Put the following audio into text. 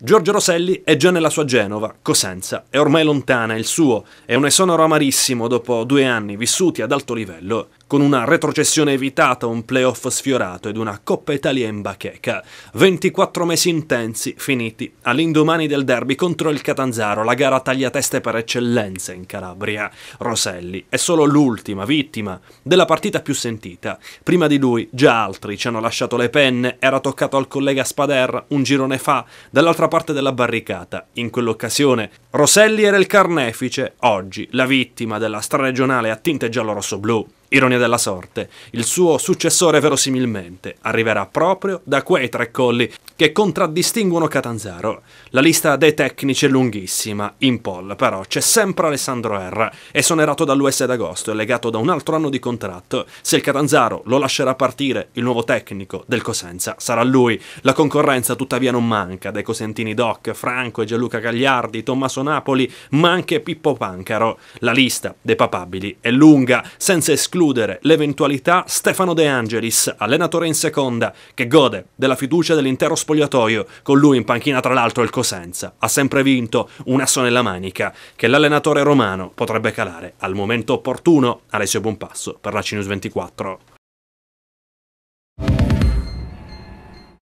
Giorgio Roselli è già nella sua Genova, Cosenza, è ormai lontana, il suo è un esonero amarissimo dopo due anni vissuti ad alto livello con una retrocessione evitata, un playoff sfiorato ed una Coppa Italia in bacheca. 24 mesi intensi, finiti, all'indomani del derby contro il Catanzaro, la gara tagliateste per eccellenza in Calabria. Roselli è solo l'ultima vittima della partita più sentita. Prima di lui già altri ci hanno lasciato le penne, era toccato al collega Spader un girone fa dall'altra parte della barricata. In quell'occasione Roselli era il carnefice, oggi la vittima della straregionale a tinte giallo-rosso-blu. Ironia della sorte, il suo successore verosimilmente arriverà proprio da quei tre colli che contraddistinguono Catanzaro. La lista dei tecnici è lunghissima, in poll però c'è sempre Alessandro R, esonerato dall'US d'agosto e legato da un altro anno di contratto. Se il Catanzaro lo lascerà partire, il nuovo tecnico del Cosenza sarà lui. La concorrenza tuttavia non manca, dai Cosentini Doc, Franco e Gianluca Gagliardi, Tommaso Napoli, ma anche Pippo Pancaro. La lista dei papabili è lunga, senza escludere escludere l'eventualità Stefano De Angelis, allenatore in seconda, che gode della fiducia dell'intero spogliatoio, con lui in panchina tra l'altro il Cosenza. Ha sempre vinto un asso nella manica che l'allenatore romano potrebbe calare al momento opportuno. Alessio Buonpasso per la Cinus 24.